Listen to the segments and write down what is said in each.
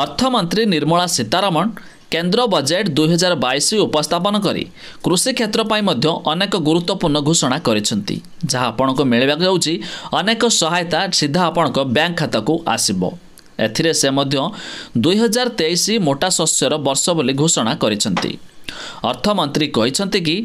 ଅର୍ଥମନ୍ତ୍ରୀ ନିର୍ମଳା ସୀତାରମଣ କେନ୍ଦ୍ର ବଜେଟ୍ ଦୁଇହଜାର ବାଇଶ ଉପସ୍ଥାପନ କରି କୃଷି କ୍ଷେତ୍ର ପାଇଁ ମଧ୍ୟ ଅନେକ ଗୁରୁତ୍ୱପୂର୍ଣ୍ଣ ଘୋଷଣା କରିଛନ୍ତି ଯାହା ଆପଣଙ୍କୁ ମିଳିବାକୁ ଯାଉଛି ଅନେକ ସହାୟତା ସିଧା ଆପଣଙ୍କ ବ୍ୟାଙ୍କ ଖାତାକୁ ଆସିବ ଏଥିରେ ସେ ମଧ୍ୟ ଦୁଇହଜାର ତେଇଶ ମୋଟା ଶସ୍ୟର ବର୍ଷ ବୋଲି ଘୋଷଣା କରିଛନ୍ତି ଅର୍ଥମନ୍ତ୍ରୀ କହିଛନ୍ତି କି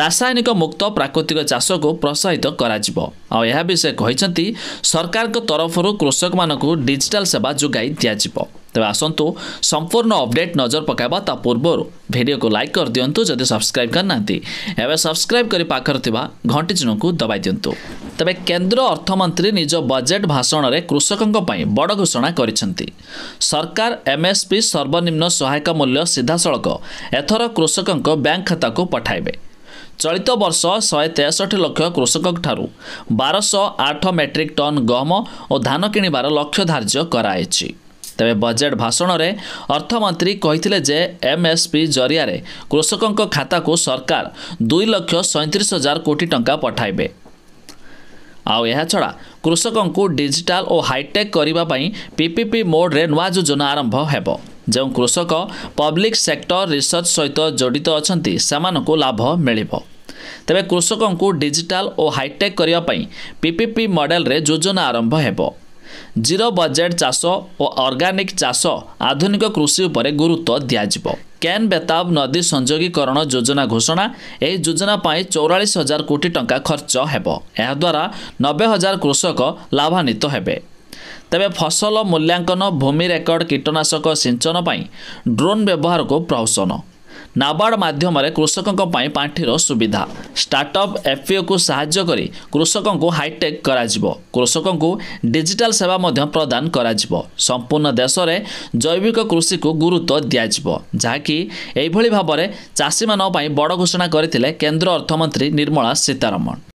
ରାସାୟନିକ ମୁକ୍ତ ପ୍ରାକୃତିକ ଚାଷକୁ ପ୍ରୋତ୍ସାହିତ କରାଯିବ ଆଉ ଏହା ବି ସେ କହିଛନ୍ତି ସରକାରଙ୍କ ତରଫରୁ କୃଷକମାନଙ୍କୁ ଡିଜିଟାଲ ସେବା ଯୋଗାଇ ଦିଆଯିବ ତେବେ ଆସନ୍ତୁ ସମ୍ପୂର୍ଣ୍ଣ ଅପଡେଟ୍ ନଜର ପକାଇବା ତା ପୂର୍ବରୁ ଭିଡ଼ିଓକୁ ଲାଇକ୍ କରିଦିଅନ୍ତୁ ଯଦି ସବସ୍କ୍ରାଇବ୍ କରିନାହାନ୍ତି ଏବେ ସବସ୍କ୍ରାଇବ୍ କରି ପାଖରେ ଥିବା ଘଣ୍ଟି ଚିହ୍ନକୁ ଦବାଇ ଦିଅନ୍ତୁ ତେବେ କେନ୍ଦ୍ର ଅର୍ଥମନ୍ତ୍ରୀ ନିଜ ବଜେଟ୍ ଭାଷଣରେ କୃଷକଙ୍କ ପାଇଁ ବଡ଼ ଘୋଷଣା କରିଛନ୍ତି ସରକାର ଏମ୍ଏସ୍ପି ସର୍ବନିମ୍ନ ସହାୟକ ମୂଲ୍ୟ ସିଧାସଳଖ ଏଥର କୃଷକଙ୍କ ବ୍ୟାଙ୍କ ଖାତାକୁ ପଠାଇବେ ଚଳିତ ବର୍ଷ ଶହେ ତେଷଠି ଲକ୍ଷ କୃଷକଙ୍କଠାରୁ ବାରଶହ ଆଠ ମେଟ୍ରିକ୍ ଟନ୍ ଗହମ ଓ ଧାନ କିଣିବାର ଲକ୍ଷ୍ୟ ଧାର୍ଯ୍ୟ କରାଯାଇଛି ତେବେ ବଜେଟ୍ ଭାଷଣରେ ଅର୍ଥମନ୍ତ୍ରୀ କହିଥିଲେ ଯେ ଏମ୍ଏସ୍ପି ଜରିଆରେ କୃଷକଙ୍କ ଖାତାକୁ ସରକାର ଦୁଇ ଲକ୍ଷ ସଇଁତିରିଶ ହଜାର କୋଟି ଟଙ୍କା ପଠାଇବେ ଆଉ ଏହାଛଡ଼ା କୃଷକଙ୍କୁ ଡିଜିଟାଲ ଓ ହାଇଟେକ୍ କରିବା ପାଇଁ ପିପିପି ମୋଡ଼ରେ ନୂଆ ଯୋଜନା ଆରମ୍ଭ ହେବ ଯେଉଁ କୃଷକ ପବ୍ଲିକ୍ ସେକ୍ଟର ରିସର୍ଚ୍ଚ ସହିତ ଜଡ଼ିତ ଅଛନ୍ତି ସେମାନଙ୍କୁ ଲାଭ ମିଳିବ ତେବେ କୃଷକଙ୍କୁ ଡିଜିଟାଲ ଓ ହାଇଟେକ୍ କରିବା ପାଇଁ ପିପିପି ମଡ଼େଲରେ ଯୋଜନା ଆରମ୍ଭ ହେବ ଜିରୋ ବଜେଟ୍ ଚାଷ ଓ ଅର୍ଗାନିକ୍ ଚାଷ ଆଧୁନିକ କୃଷି ଉପରେ ଗୁରୁତ୍ୱ ଦିଆଯିବ କ୍ୟାନ୍ ବେତାବ ନଦୀ ସଂଯୋଗୀକରଣ ଯୋଜନା ଘୋଷଣା ଏହି ଯୋଜନା ପାଇଁ ଚଉରାଳିଶ ହଜାର କୋଟି ଟଙ୍କା ଖର୍ଚ୍ଚ ହେବ ଏହାଦ୍ୱାରା ନବେ ହଜାର କୃଷକ ଲାଭାନ୍ୱିତ ହେବେ ତେବେ ଫସଲ ମୂଲ୍ୟାଙ୍କନ ଭୂମି ରେକର୍ଡ କୀଟନାଶକ ସିଞ୍ଚନ ପାଇଁ ଡ୍ରୋନ୍ ବ୍ୟବହାରକୁ ପ୍ରହସନ ନାବାର୍ଡ ମାଧ୍ୟମରେ କୃଷକଙ୍କ ପାଇଁ ପାଣ୍ଠିର ସୁବିଧା ଷ୍ଟାର୍ଟଅପ୍ ଏଫ୍ପିଓକୁ ସାହାଯ୍ୟ କରି କୃଷକଙ୍କୁ ହାଇଟେକ୍ କରାଯିବ କୃଷକଙ୍କୁ ଡିଜିଟାଲ୍ ସେବା ମଧ୍ୟ ପ୍ରଦାନ କରାଯିବ ସମ୍ପୂର୍ଣ୍ଣ ଦେଶରେ ଜୈବିକ କୃଷିକୁ ଗୁରୁତ୍ୱ ଦିଆଯିବ ଯାହାକି ଏହିଭଳି ଭାବରେ ଚାଷୀମାନଙ୍କ ପାଇଁ ବଡ଼ ଘୋଷଣା କରିଥିଲେ କେନ୍ଦ୍ର ଅର୍ଥମନ୍ତ୍ରୀ ନିର୍ମଳା ସୀତାରମଣ